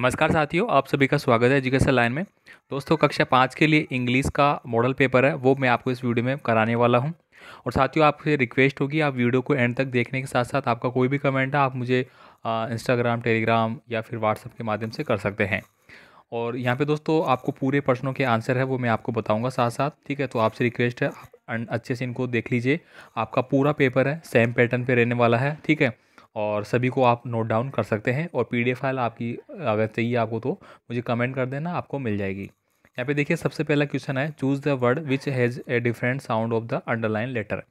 नमस्कार साथियों आप सभी का स्वागत है एजुकेशन लाइन में दोस्तों कक्षा पाँच के लिए इंग्लिश का मॉडल पेपर है वो मैं आपको इस वीडियो में कराने वाला हूँ और साथियों आपसे रिक्वेस्ट होगी आप वीडियो को एंड तक देखने के साथ साथ आपका कोई भी कमेंट है आप मुझे इंस्टाग्राम टेलीग्राम या फिर व्हाट्सअप के माध्यम से कर सकते हैं और यहाँ पर दोस्तों आपको पूरे प्रश्नों के आंसर है वो मैं आपको बताऊँगा साथ साथ ठीक है तो आपसे रिक्वेस्ट है आप अच्छे से इनको देख लीजिए आपका पूरा पेपर है सेम पैटर्न पर रहने वाला है ठीक है और सभी को आप नोट डाउन कर सकते हैं और पी फाइल आपकी अगर चाहिए आपको तो मुझे कमेंट कर देना आपको मिल जाएगी यहाँ पे देखिए सबसे पहला क्वेश्चन है choose the word which has a different sound of the underline letter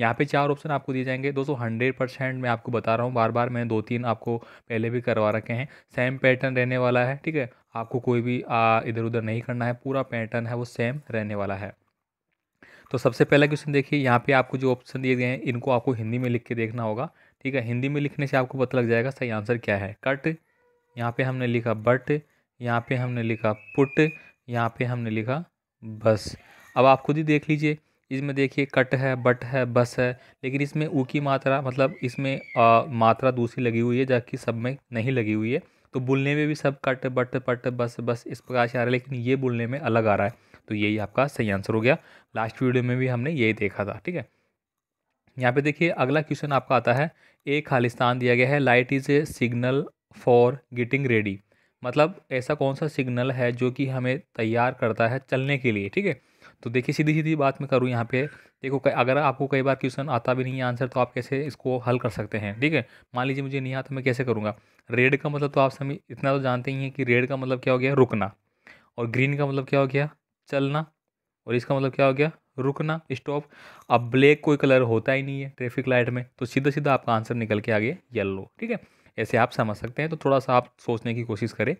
यहाँ पे चार ऑप्शन आपको दिए जाएंगे दोस्तों हंड्रेड परसेंट मैं आपको बता रहा हूँ बार बार मैं दो तीन आपको पहले भी करवा रखे हैं सेम पैटर्न रहने वाला है ठीक है आपको कोई भी इधर उधर नहीं करना है पूरा पैटर्न है वो सेम रहने वाला है तो सबसे पहला क्वेश्चन देखिए यहाँ पे आपको जो ऑप्शन दिए गए हैं इनको आपको हिंदी में लिख के देखना होगा ठीक है हिंदी में लिखने से आपको पता लग जाएगा सही आंसर क्या है कट यहाँ पे हमने लिखा बट यहाँ पे हमने लिखा पुट यहाँ पे हमने लिखा बस अब आप खुद ही देख लीजिए इसमें देखिए कट है बट है बस है लेकिन इसमें ऊ की मात्रा मतलब इसमें आ, मात्रा दूसरी लगी हुई है जबकि सब में नहीं लगी हुई है तो बोलने में भी सब कट बट पट बस बस इस प्रकार से आ रहा है लेकिन ये बोलने में अलग आ रहा है तो यही आपका सही आंसर हो गया लास्ट वीडियो में भी हमने यही देखा था ठीक है यहाँ पे देखिए अगला क्वेश्चन आपका आता है ए खालिस्तान दिया गया है light is a signal for getting ready मतलब ऐसा कौन सा सिग्नल है जो कि हमें तैयार करता है चलने के लिए ठीक है तो देखिए सीधी सीधी बात मैं करूँ यहाँ पे देखो अगर आपको कई बार क्वेश्चन आता भी नहीं है आंसर तो आप कैसे इसको हल कर सकते हैं ठीक है मान लीजिए मुझे नहीं आता तो मैं कैसे करूँगा रेड का मतलब तो आप समझ इतना तो जानते ही हैं कि रेड का मतलब क्या हो गया रुकना और ग्रीन का मतलब क्या हो गया चलना और इसका मतलब क्या हो गया रुकना स्टॉप अब ब्लैक कोई कलर होता ही नहीं है ट्रैफिक लाइट में तो सीधा सीधा आपका आंसर निकल के आ गया येल्लो ठीक है ऐसे आप समझ सकते हैं तो थोड़ा सा आप सोचने की कोशिश करें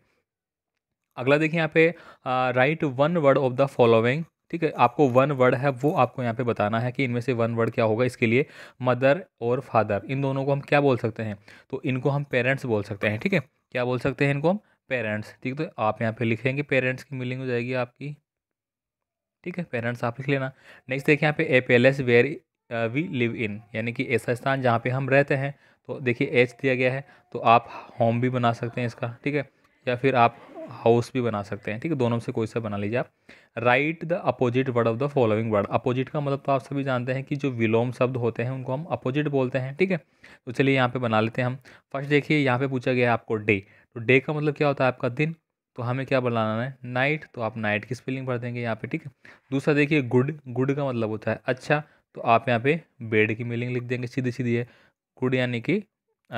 अगला देखिए यहाँ पे write one word of the following ठीक है आपको वन वर्ड है वो आपको यहाँ पे बताना है कि इनमें से वन वर्ड क्या होगा इसके लिए मदर और फादर इन दोनों को हम क्या बोल सकते हैं तो इनको हम पेरेंट्स बोल सकते हैं ठीक है क्या बोल सकते हैं इनको हम पेरेंट्स ठीक है तो आप यहाँ पे लिखेंगे पेरेंट्स की मीलिंग हो जाएगी आपकी ठीक है पेरेंट्स आप लिख लेना नेक्स्ट देखिए यहाँ पे a place where we live in यानी कि ऐसा स्थान जहाँ पे हम रहते हैं तो देखिए एच दिया गया है तो आप होम भी बना सकते हैं इसका ठीक है या फिर आप हाउस भी बना सकते हैं ठीक है दोनों से कोई सा बना लीजिए आप write the opposite word of the following word opposite का मतलब तो आप सभी जानते हैं कि जो विलोम शब्द होते हैं उनको हम अपोजिट बोलते हैं ठीक है तो चलिए यहाँ पे बना लेते हैं हम फर्स्ट देखिए यहाँ पे पूछा गया है आपको डे तो डे का मतलब क्या होता है आपका दिन तो हमें क्या बनाना है नाइट तो आप नाइट की स्पेलिंग भर देंगे यहाँ पे ठीक है दूसरा देखिए गुड गुड का मतलब होता है अच्छा तो आप यहाँ पे बेड की मीलिंग लिख देंगे सीधी सीधी है गुड यानी कि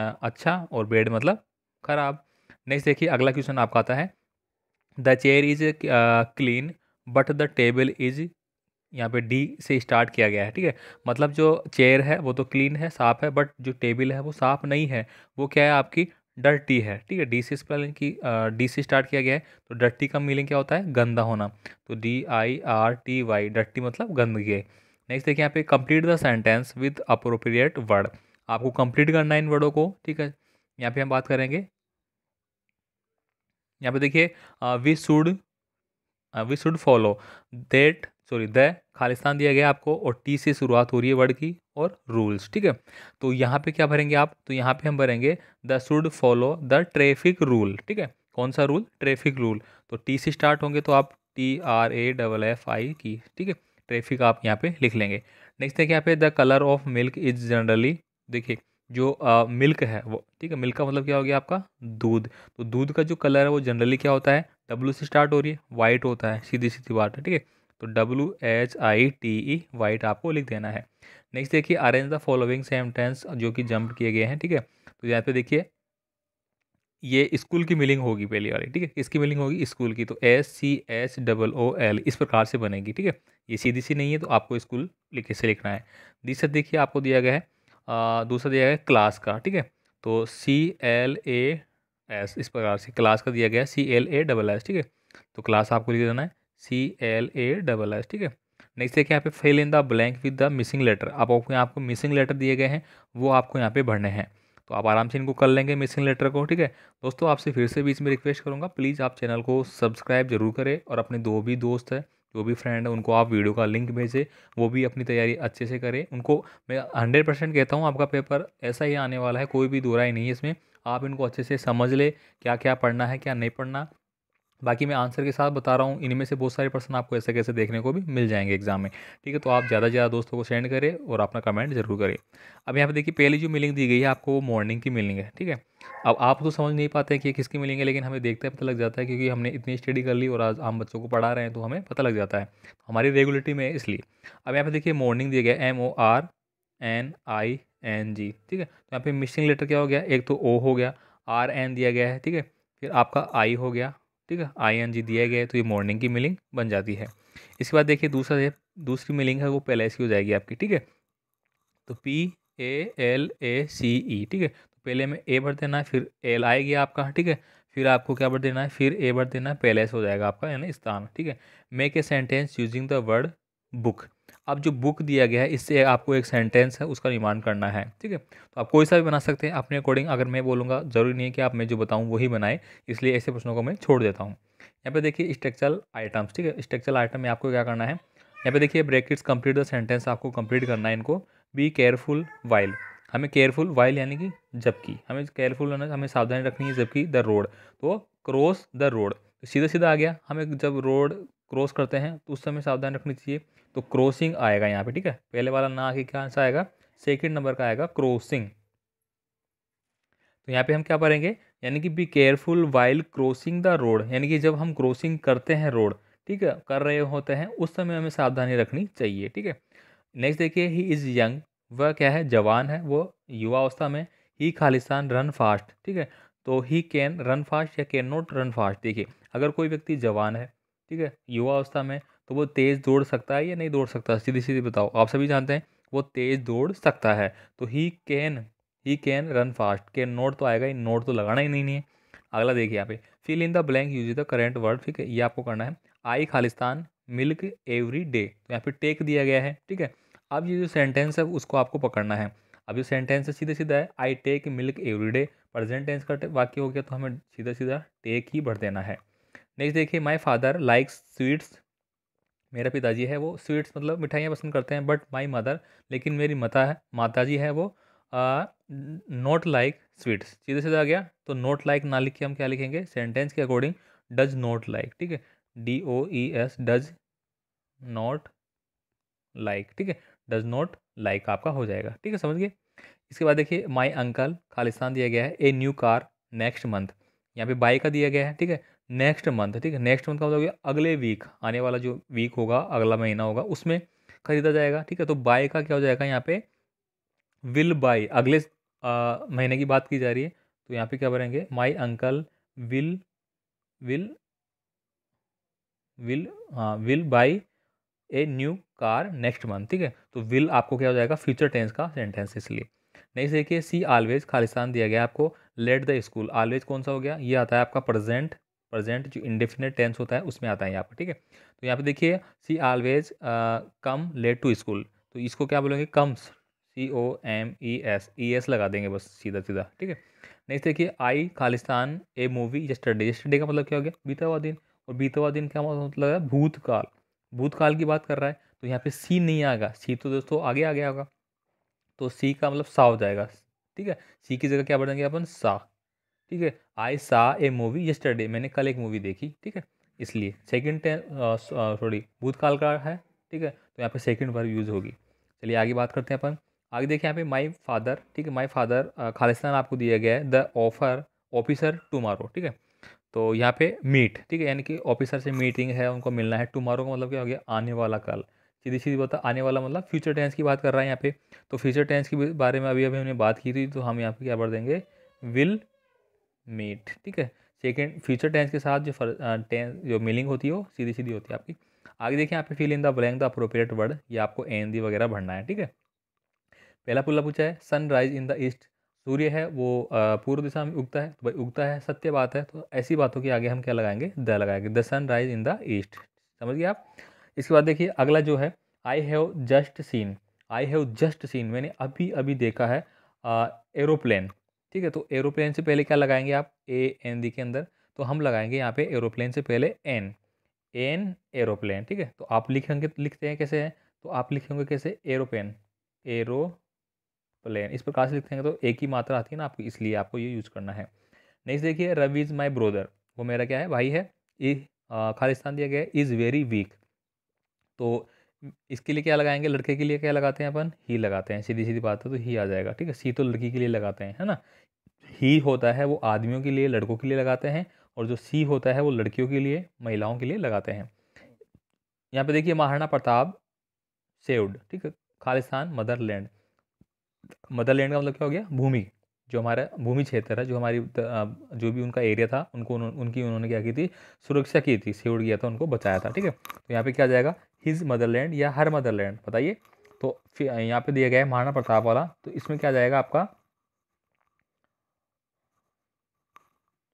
अच्छा और बेड मतलब खराब नेक्स्ट देखिए अगला क्वेश्चन आपका आता है the chair is clean but the table is यहाँ पे डी से स्टार्ट किया गया है ठीक है मतलब जो चेयर है वो तो क्लीन है साफ़ है बट जो टेबल है वो साफ़ नहीं है वो क्या है आपकी डर्टी है ठीक है डी सी स्पेलिंग की डी सी स्टार्ट किया गया है तो डर्टी का मीनिंग क्या होता है गंदा होना तो D I R T Y dirty मतलब गंदगी है नेक्स्ट देखिए यहाँ पे complete the sentence with appropriate word आपको कंप्लीट करना है इन वर्डों को ठीक है यहाँ पे हम बात करेंगे यहाँ पे देखिए we should we should follow that sorry the खालिस्तान दिया गया आपको और टी से शुरुआत हो रही है वर्ड की और रूल्स ठीक है तो यहाँ पे क्या भरेंगे आप तो यहाँ पे हम भरेंगे the should follow the traffic rule ठीक है कौन सा रूल ट्रैफिक रूल तो टी से स्टार्ट होंगे तो आप T R A double F I की ठीक है ट्रैफिक आप यहाँ पे लिख लेंगे नेक्स्ट है यहाँ पे the colour of milk is generally देखिए जो मिल्क मिल्क है वो ठीक है मिल्क का मतलब क्या हो गया आपका दूध तो दूध का जो कलर है वो जनरली क्या होता है डब्लू से स्टार्ट हो रही है वाइट होता है सीधी सीधी बात है ठीक है तो W H I T E white आपको लिख देना है नेक्स्ट देखिए arrange the following same tense जो कि जंप किए गए हैं ठीक है तो यहाँ पे देखिए ये स्कूल की मिलिंग होगी पहली वाली ठीक है इसकी मिलिंग होगी स्कूल की तो S C H double O L इस प्रकार से बनेगी ठीक है ये सीधी सी नहीं है तो आपको स्कूल लिखे से लिखना है दूसरा देखिए आपको दिया गया है दूसरा दिया गया है क्लास का ठीक है तो सी एल ए एस इस प्रकार से क्लास का दिया गया है C L A double S ठीक है तो क्लास आपको लिख देना है C L A double S ठीक है नेक्स्ट देखिए यहाँ पे fill in the blank with the missing letter आप आपको यहाँ आपको मिसिंग लेटर दिए गए हैं वो आपको यहाँ पे भरने हैं तो आप आराम से इनको कर लेंगे मिसिंग लेटर को ठीक है दोस्तों आपसे फिर से बीच में रिक्वेस्ट करूँगा प्लीज़ आप चैनल को सब्सक्राइब जरूर करें और अपने दो भी दोस्त है जो भी फ्रेंड है उनको आप वीडियो का लिंक भेजें वो भी अपनी तैयारी अच्छे से करें उनको मैं हंड्रेड परसेंट कहता हूँ आपका पेपर ऐसा ही आने वाला है कोई भी दोराई नहीं है इसमें आप इनको अच्छे से समझ ले क्या क्या पढ़ना है क्या नहीं पढ़ना बाकी मैं आंसर के साथ बता रहा हूँ इनमें से बहुत सारे पर्सन आपको ऐसे कैसे देखने को भी मिल जाएंगे एग्जाम में ठीक है तो आप ज़्यादा से ज़्यादा दोस्तों को सेंड करें और अपना कमेंट जरूर करें अब यहाँ पर देखिए पहली जो मिलिंग दी गई है आपको वो मॉर्निंग की मिलिंग है ठीक है अब आप तो समझ नहीं पाते कि किसकी मिलेंगे लेकिन हमें देखते हैं पता लग जाता है क्योंकि हमने इतनी स्टडी कर ली और आज हम बच्चों को पढ़ा रहे हैं तो हमें पता लग जाता है हमारी रेगुलरिटी में इसलिए अब यहाँ पर देखिए मॉर्निंग दिया गया M O R N I N G ठीक है तो यहाँ पे मिसिंग लेटर क्या हो गया एक तो ओ हो गया आर एन दिया गया है ठीक है फिर आपका आई हो गया ठीक है आई दिया गया तो ये मॉर्निंग की मिलिंग बन जाती है इसके बाद देखिए दूसरा दूसरी मिलिंग है वो पहले ऐसी हो जाएगी आपकी ठीक है तो पी ए एल ए सी ई ठीक है तो पहले में ए भर देना है फिर एल आएगी आपका ठीक है फिर आपको क्या भर देना है फिर ए भर देना है से हो जाएगा आपका यानी स्थान ठीक है make a sentence using the word book अब जो बुक दिया गया है इससे आपको एक सेंटेंस है उसका निर्माण करना है ठीक है तो आप कोई सा भी बना सकते हैं अपने अकॉर्डिंग अगर मैं बोलूँगा ज़रूरी नहीं है कि आप मैं जो बताऊँ वही बनाए इसलिए ऐसे प्रश्नों को मैं छोड़ देता हूँ यहाँ पे देखिए स्ट्रक्चरल आइटम्स ठीक है स्ट्रक्चरल आइटम में आपको क्या करना है यहाँ पे देखिए ब्रेकिट्स कंप्लीट द सेंटेंस आपको कंप्लीट करना है इनको बी केयरफुल वाइल हमें केयरफुल वाइल यानी कि जबकि हमें केयरफुल होना हमें सावधानी रखनी है जबकि द रोड तो क्रॉस द रोड सीधा सीधा आ गया हमें जब रोड क्रॉस करते हैं तो उस समय सावधान रखनी चाहिए तो क्रॉसिंग आएगा यहाँ पे ठीक है पहले वाला ना आगे क्या आंसर आएगा सेकेंड नंबर का आएगा क्रॉसिंग तो यहाँ पे हम क्या पढ़ेंगे यानी कि be careful while crossing the road यानी कि जब हम क्रॉसिंग करते हैं रोड ठीक है कर रहे होते हैं उस समय हमें सावधानी रखनी चाहिए ठीक है नेक्स्ट देखिए ही इज़ यंग वह क्या है जवान है वो युवा अवस्था में ही खालिस्तान रन फास्ट ठीक है तो ही कैन रन फास्ट या कैन नॉट रन फास्ट देखिए अगर कोई व्यक्ति जवान है ठीक है युवा अवस्था में तो वो तेज़ दौड़ सकता है या नहीं दौड़ सकता सीधी सीधी बताओ आप सभी जानते हैं वो तेज़ दौड़ सकता है तो he can he can run fast can not तो आएगा ही नोट तो लगाना ही नहीं है अगला देखिए यहाँ पे fill in the blank use the current word ठीक है ये आपको करना है आई खालिस्तान मिल्क एवरी डे तो यहाँ पे टेक दिया गया है ठीक है अब ये जो सेंटेंस है उसको आपको पकड़ना है अब ये सेंटेंस है सीधा सीधा है I take milk every day present tense का वाक्य हो गया तो हमें सीधा सीधा टेक ही भर देना है नेक्स्ट देखिए माई फादर लाइक्स स्वीट्स मेरा पिताजी है वो स्वीट्स मतलब मिठाइयाँ पसंद करते हैं बट माई मदर लेकिन मेरी माता है माता जी है वो नोट लाइक स्वीट्स सीधे सीधा आ गया तो नोट लाइक like ना लिख के हम क्या लिखेंगे सेंटेंस के अकॉर्डिंग डज नोट लाइक ठीक है D O E S does not like ठीक है डज नॉट लाइक आपका हो जाएगा ठीक है समझ गए इसके बाद देखिए माई अंकल खालिस्तान दिया गया है a new car next month यहाँ पे बाई का दिया गया है ठीक है नेक्स्ट मंथ ठीक है नेक्स्ट मंथ का मतलब अगले वीक आने वाला जो वीक होगा अगला महीना होगा उसमें खरीदा जाएगा ठीक है तो बाय का क्या हो जाएगा यहाँ पे विल बाय अगले आ, महीने की बात की जा रही है तो यहाँ पे क्या बनेंगे my uncle will will will हाँ will buy a new car next month ठीक है तो विल आपको क्या हो जाएगा फ्यूचर टेंस का सेंटेंस इसलिए नहीं देखिए सी ऑलवेज खालिस्तान दिया गया आपको लेट द स्कूल ऑलवेज कौन सा हो गया ये आता है आपका प्रेजेंट प्रेजेंट जो इंडेफिनेट टेंस होता है उसमें आता है यहाँ पर ठीक है तो यहाँ पे देखिए she always come late to school तो इसको क्या बोलेंगे comes C O M E S E S लगा देंगे बस सीधा सीधा ठीक है नेक्स्ट देखिए आई खालिस्तान ए मूवी यस्टरडे यस्टरडे का मतलब क्या हो गया बीता हुआ दिन और बीता हुआ दिन क्या मतलब है भूतकाल भूतकाल की बात कर रहा है तो यहाँ पे सी नहीं आएगा सी तो दोस्तों आगे आ गया होगा तो सी का मतलब सा हो जाएगा ठीक है सी की जगह क्या बढ़ेंगे अपन सा ठीक है आई सा ए मूवी यस्टरडे मैंने कल एक मूवी देखी ठीक है इसलिए सेकेंड सॉरी भूतकाल का है ठीक है तो यहाँ पे सेकेंड वर्ब यूज़ होगी चलिए आगे बात करते हैं अपन आगे देखिए यहाँ पे माई फादर ठीक है माई फादर खालिस्तान आपको दिया गया है द ऑफर ऑफिसर टुमारो ठीक है तो यहाँ पे मीट ठीक है यानी कि ऑफिसर से मीटिंग है उनको मिलना है टुमारो का मतलब क्या हो गया आने वाला कल सीधी सीधी बता आने वाला मतलब फ्यूचर टेंस की बात कर रहा है यहाँ पे तो फ्यूचर टेंस के बारे में अभी अभी हमने बात की थी तो हम यहाँ पे क्या बढ़ देंगे विल मेट ठीक है सेकेंड फ्यूचर टेंस के साथ जो टेंस जो मीनिंग होती है वो सीधी सीधी होती है आपकी आगे देखिए आप feel fill in the blank the appropriate word ये आपको एन दी वगैरह भरना है ठीक है पहला पुल्ला पूछा है सनराइज इन द ईस्ट सूर्य है वो पूर्व दिशा में उगता है तो भाई उगता है सत्य बात है तो ऐसी बातों के आगे हम क्या लगाएंगे द लगाएंगे the sun rise in the east समझ गए आप इसके बाद देखिए अगला जो है I have just seen I have just seen मैंने अभी अभी देखा है एरोप्लेन ठीक है तो एरोप्लेन से पहले क्या लगाएंगे आप ए एन दी के अंदर तो हम लगाएंगे यहाँ पे एरोप्लेन से पहले एन एन एरोप्लेन ठीक है तो आप लिखेंगे लिखते हैं कैसे हैं तो आप लिखेंगे कैसे एरोप्लेन एरो प्लेन इस प्रकार से लिखते हैं तो एक ही मात्रा आती है ना आपको इसलिए आपको ये यूज़ करना है नेक्स्ट देखिए रवि इज़ माई ब्रोदर वो मेरा क्या है भाई है ई खालिस्तान दिया गया इज़ वेरी वीक तो इसके लिए क्या लगाएंगे लड़के के लिए क्या लगाते हैं अपन ही लगाते हैं सीधी सीधी बात है तो ही आ जाएगा ठीक है सी तो लड़की के लिए लगाते हैं है ना ही होता है वो आदमियों के लिए लड़कों के लिए लगाते हैं और जो सी होता है वो लड़कियों के लिए महिलाओं के लिए लगाते हैं यहाँ पे देखिए महाराणा प्रताप सेवड ठीक है खालिस्तान मदरलैंड मदरलैंड का मतलब क्या हो गया भूमि जो हमारा भूमि क्षेत्र है जो हमारी जो भी उनका एरिया था उनको उनकी उन्होंने क्या की थी सुरक्षा की थी सेवड़ किया था उनको बचाया था ठीक है तो यहाँ पे क्या जाएगा हिज मदरलैंड या हर मदरलैंड बताइए तो फिर यहाँ पे दिया गया है महाराणा प्रताप वाला तो इसमें क्या जाएगा आपका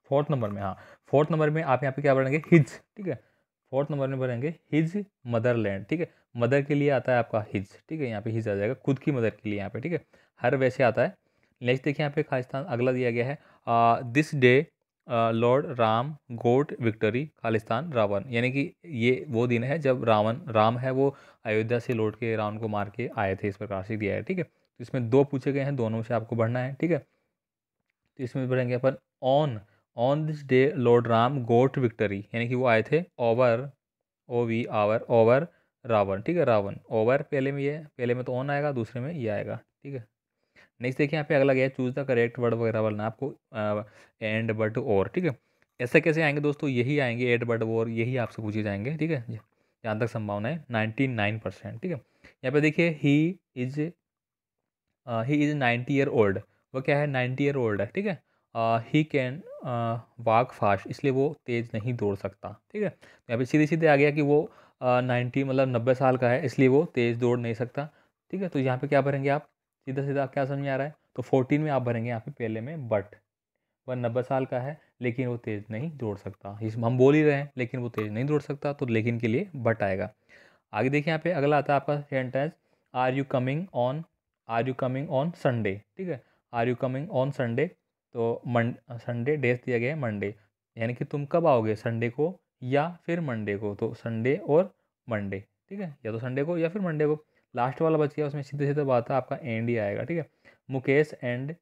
फोर्थ नंबर में हाँ फोर्थ नंबर में आप यहाँ पे क्या बढ़ेंगे हिज ठीक है फोर्थ नंबर में बढ़ेंगे हिज मदरलैंड ठीक है मदर के लिए आता है आपका हिज ठीक है यहाँ पे हिज आ जाएगा खुद की मदर के लिए यहाँ पे ठीक है हर वैसे आता है नेक्स्ट देखिए यहाँ पे खालिस्तान अगला दिया गया है ah, this day lord Ram got victory खालिस्तान रावण यानी कि ये वो दिन है जब रावण राम है वो अयोध्या से लौट के रावण को मार के आए थे इस प्रकार से दिया है ठीक है तो इसमें दो पूछे गए हैं दोनों से आपको बढ़ना है ठीक है तो इसमें बढ़ेंगे अपन on on this day lord Ram got victory यानी कि वो आए थे over O V our over Ravan ठीक है रावण ओवर पहले में ये पहले में तो ऑन आएगा दूसरे में ये आएगा ठीक है नेक्स्ट देखिए यहाँ पे अगला गया चूज़ द करेक्ट वर्ड वगैरह वाला आपको एंड बट और ठीक है ऐसे कैसे आएंगे दोस्तों यही आएंगे एड बट और यही आपसे पूछे जाएंगे ठीक है जहाँ तक संभावना है नाइन्टी नाइन परसेंट ठीक है यहाँ पे देखिए he is he is ninety year old वो क्या है नाइन्टी ईयर ओल्ड है ठीक है ही कैन वाक फास्ट इसलिए वो तेज़ नहीं दौड़ सकता ठीक है तो यहाँ पे सीधे सीधे आ गया कि वो नाइन्टी uh, मतलब नब्बे साल का है इसलिए वो तेज़ दौड़ नहीं सकता ठीक है तो यहाँ पे क्या भरेंगे आप सीधा सीधा क्या समझ में आ रहा है तो फोर्टीन में आप भरेंगे यहाँ पे पहले में बट वह नब्बे साल का है लेकिन वो तेज़ नहीं दौड़ सकता हम बोल ही रहे हैं लेकिन वो तेज़ नहीं दौड़ सकता तो लेकिन के लिए बट आएगा आगे देखिए यहाँ पे अगला आता है आपका sentence are you coming on are you coming on Sunday ठीक है are you coming on Sunday तो संडे डेज दिया गया है मंडे यानी कि तुम कब आओगे संडे को या फिर मंडे को तो संडे और मंडे ठीक है या तो संडे को या फिर मंडे को लास्ट वाला बच गया उसमें सीधे सीधे बात है आपका एंड ही आएगा ठीक है Mukesh and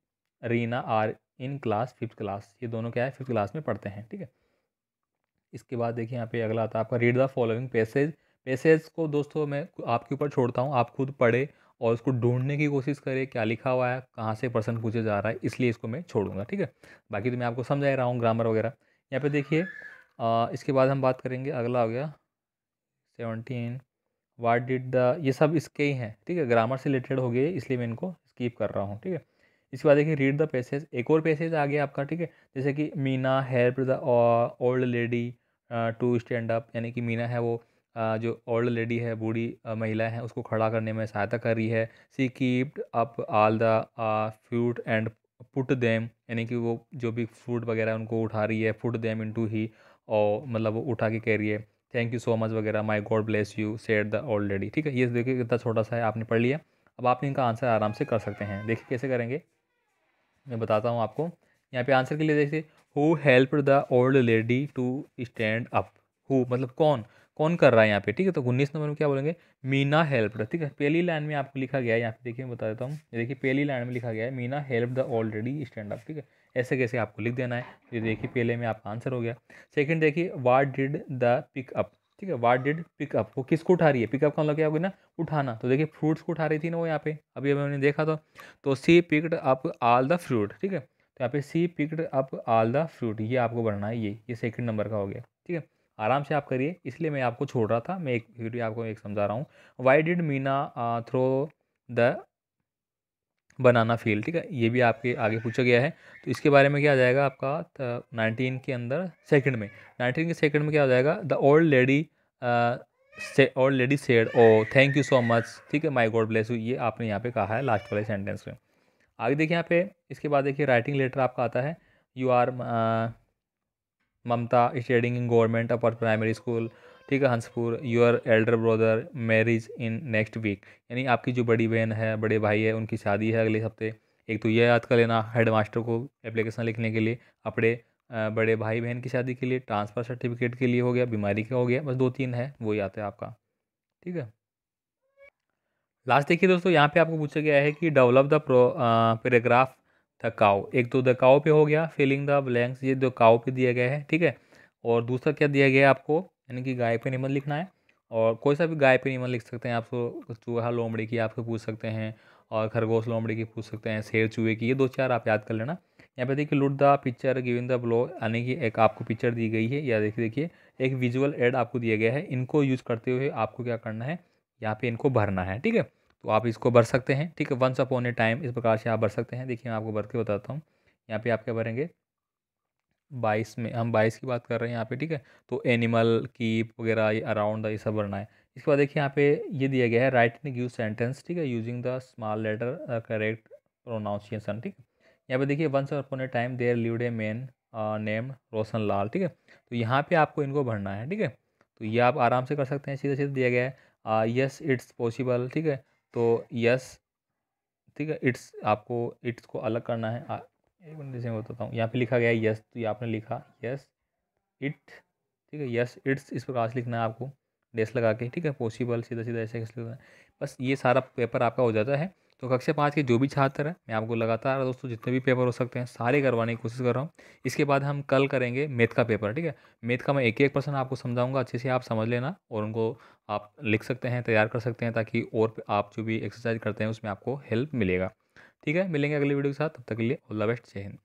Reena are in class fifth class ये दोनों क्या है फिफ्थ क्लास में पढ़ते हैं ठीक है इसके बाद देखिए यहाँ पे अगला आता है आपका read the following passage passage को दोस्तों मैं आपके ऊपर छोड़ता हूँ आप खुद पढ़े और उसको ढूंढने की कोशिश करें क्या लिखा हुआ है कहाँ से पर्सन पूछे जा रहा है इसलिए इसको मैं छोड़ूंगा ठीक है बाकी तो मैं आपको समझा रहा हूँ ग्रामर वगैरह यहाँ पे देखिए इसके बाद हम बात करेंगे अगला हो गया सेवनटीन वाट डिड द ये सब इसके ही हैं ठीक है ग्रामर से रिलेटेड हो गए इसलिए मैं इनको स्कीप कर रहा हूँ ठीक है इसके बाद देखिए रीड द पैसेज एक और पैसेज आ गया आपका ठीक है जैसे कि Meena help the old lady to stand up यानी कि मीना है वो uh, जो ओल्ड लेडी है बूढ़ी uh, महिला है उसको खड़ा करने में सहायता कर रही है she keeped up all the fruit and put them यानी कि वो जो भी फ्रूट वगैरह उनको उठा रही है पुट देम इनटू ही और मतलब वो उठा के कह रही है थैंक यू सो मच वगैरह my god bless you set the already ठीक है ये देखिए कितना छोटा सा है आपने पढ़ लिया अब आप इनका आंसर आराम से कर सकते हैं देखिए कैसे करेंगे मैं बताता हूँ आपको यहाँ पे आंसर के लिए देखिए who help the old lady to stand up who मतलब कौन कौन कर रहा है यहाँ पे ठीक है तो उन्नीस नंबर में क्या बोलेंगे मीना हेल्प ठीक है पहली लाइन में आपको लिखा गया है यहाँ पे देखिए मैं बता देता हूँ देखिए पहली लाइन में लिखा गया है Meena help the already stand up ठीक है ऐसे कैसे आपको लिख देना है ये देखिए पहले में आपका आंसर हो गया सेकंड देखिए वाट डिड द पिकअप ठीक है वाट डिड पिकअप वो किसको उठा रही है पिकअप का मतलब क्या गया ना उठाना तो देखिए फ्रूट्स को उठा रही थी ना वो यहाँ पे अभी अभी हमने देखा था तो she picked up all the fruit ठीक है तो यहाँ पे she picked up all the fruit ये आपको बढ़ना है ये ये सेकंड नंबर का हो गया ठीक है आराम से आप करिए इसलिए मैं आपको छोड़ रहा था मैं एक वीडियो आपको एक समझा रहा हूँ why did Meena throw the banana feel ठीक है ये भी आपके आगे पूछा गया है तो इसके बारे में क्या आ जाएगा आपका नाइनटीन के अंदर सेकंड में नाइनटीन के सेकंड में क्या हो जाएगा द ओल्ड लेडी से old lady said O thank you so much ठीक है माई गॉड ब्लेस यू ये आपने यहाँ पे कहा है लास्ट वाले सेंटेंस में आगे देखिए यहाँ पे इसके बाद देखिए राइटिंग लेटर आपका आता है you are Mamta studying in government upper primary school ठीक है Hanspur your elder brother marriage in next week यानी आपकी जो बड़ी बहन है बड़े भाई है उनकी शादी है अगले हफ्ते एक तो यह याद कर लेना हेड मास्टर को एप्लीकेशन लिखने के लिए अपने बड़े भाई बहन की शादी के लिए ट्रांसफ़र सर्टिफिकेट के लिए हो गया बीमारी का हो गया बस दो तीन है वो याद है आपका ठीक है लास्ट देखिए दोस्तों यहाँ पे आपको पूछा गया है कि develop the paragraph the cow एक तो द काओ पे हो गया फिलिंग द ब्लैंक्स ये दो काओ पे दिया गया है ठीक है और दूसरा क्या दिया गया है आपको यानी कि गाय पे निबंध लिखना है और कोई सा भी गाय पे निबंध लिख सकते हैं आप चूहा लोमड़ी की आपको पूछ सकते हैं और खरगोश लोमड़ी की पूछ सकते हैं शेर चूहे की ये दो चार आप याद कर लेना यहाँ पे देखिए look the picture given the below यानी कि एक आपको पिक्चर दी गई है या देखिए देखिए एक विजुअल एड आपको दिया गया है इनको यूज करते हुए आपको क्या करना है यहाँ पे इनको भरना है ठीक है तो आप इसको भर सकते हैं ठीक है वंस अपॉन ए टाइम इस प्रकार से आप भर सकते हैं देखिए मैं आपको भर के बताता हूँ यहाँ पे आप क्या भरेंगे बाईस में हम बाईस की बात कर रहे हैं यहाँ पे ठीक है तो एनिमल कीप वगैरह ये अराउंड ये सब भरना है इसके बाद देखिए यहाँ पे ये दिया गया है राइट इन गिव सेंटेंस ठीक है using the small letter correct pronunciation ठीक है यहाँ पे देखिए once upon a time there live a man name Roshan Lal ठीक है तो यहाँ पे आपको इनको भरना है ठीक है तो ये आप आराम से कर सकते हैं सीधे सीधे दिया गया है यस इट्स पॉसिबल ठीक है तो यस ठीक है इट्स आपको इट्स को अलग करना है एक मिनट जैसे मैं बताता हूँ यहाँ पे लिखा गया है यस तो ये आपने लिखा यस इट ठीक है यस इट्स इस प्रकार से लिखना है आपको डेस लगा के ठीक है पॉसिबल सीधा सीधा ऐसे कैसे लिखना है बस ये सारा पेपर आपका हो जाता है तो कक्षा पाँच के जो भी छात्र हैं मैं आपको लगातार दोस्तों जितने भी पेपर हो सकते हैं सारे करवाने की कोशिश कर रहा हूँ इसके बाद हम कल करेंगे मैथ का पेपर ठीक है मैथ का मैं एक एक पर्सन आपको समझाऊंगा अच्छे से आप समझ लेना और उनको आप लिख सकते हैं तैयार कर सकते हैं ताकि और आप जो भी एक्सरसाइज करते हैं उसमें आपको हेल्प मिलेगा ठीक है मिलेंगे अगली वीडियो के साथ तब तक के लिए ऑल द बेस्ट जय हिंद